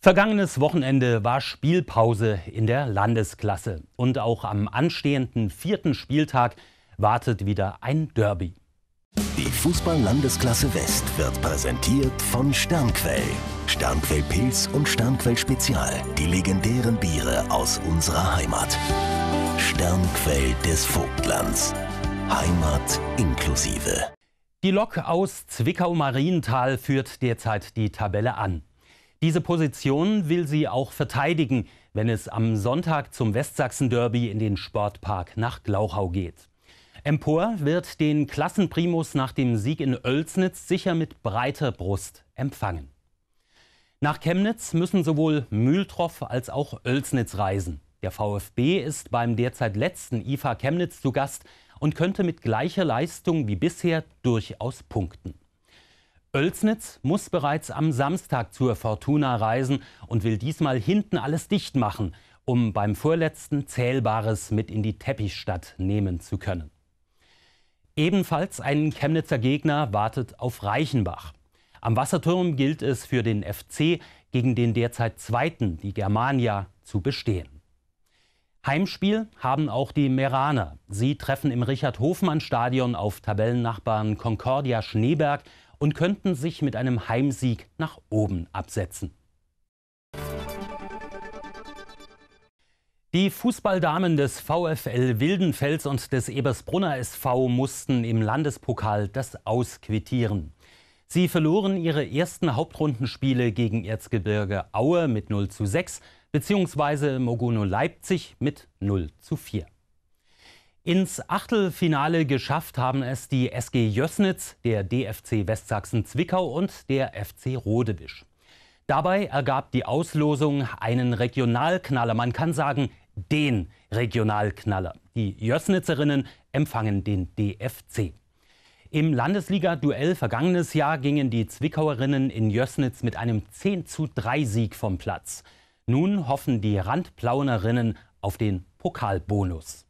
Vergangenes Wochenende war Spielpause in der Landesklasse. Und auch am anstehenden vierten Spieltag wartet wieder ein Derby. Die Fußball-Landesklasse West wird präsentiert von Sternquell. Sternquell Pilz und Sternquell Spezial, die legendären Biere aus unserer Heimat. Sternquell des Vogtlands. Heimat inklusive. Die Lok aus Zwickau-Marienthal führt derzeit die Tabelle an. Diese Position will sie auch verteidigen, wenn es am Sonntag zum Westsachsen-Derby in den Sportpark nach Glauchau geht. Empor wird den Klassenprimus nach dem Sieg in Oelsnitz sicher mit breiter Brust empfangen. Nach Chemnitz müssen sowohl Mühltroff als auch Oelsnitz reisen. Der VfB ist beim derzeit letzten IFA Chemnitz zu Gast und könnte mit gleicher Leistung wie bisher durchaus punkten. Oelsnitz muss bereits am Samstag zur Fortuna reisen und will diesmal hinten alles dicht machen, um beim vorletzten Zählbares mit in die Teppichstadt nehmen zu können. Ebenfalls ein Chemnitzer Gegner wartet auf Reichenbach. Am Wasserturm gilt es für den FC, gegen den derzeit Zweiten, die Germania, zu bestehen. Heimspiel haben auch die Meraner. Sie treffen im Richard-Hofmann-Stadion auf Tabellennachbarn Concordia Schneeberg und könnten sich mit einem Heimsieg nach oben absetzen. Die Fußballdamen des VfL Wildenfels und des Ebersbrunner SV mussten im Landespokal das ausquittieren. Sie verloren ihre ersten Hauptrundenspiele gegen Erzgebirge Aue mit 0 zu 6 beziehungsweise Mogono Leipzig mit 0 zu 4. Ins Achtelfinale geschafft haben es die SG Jössnitz, der DFC Westsachsen-Zwickau und der FC Rodewisch. Dabei ergab die Auslosung einen Regionalknaller. Man kann sagen, den Regionalknaller. Die Jössnitzerinnen empfangen den DFC. Im Landesliga-Duell vergangenes Jahr gingen die Zwickauerinnen in Jössnitz mit einem 103 Sieg vom Platz. Nun hoffen die Randplaunerinnen auf den Pokalbonus.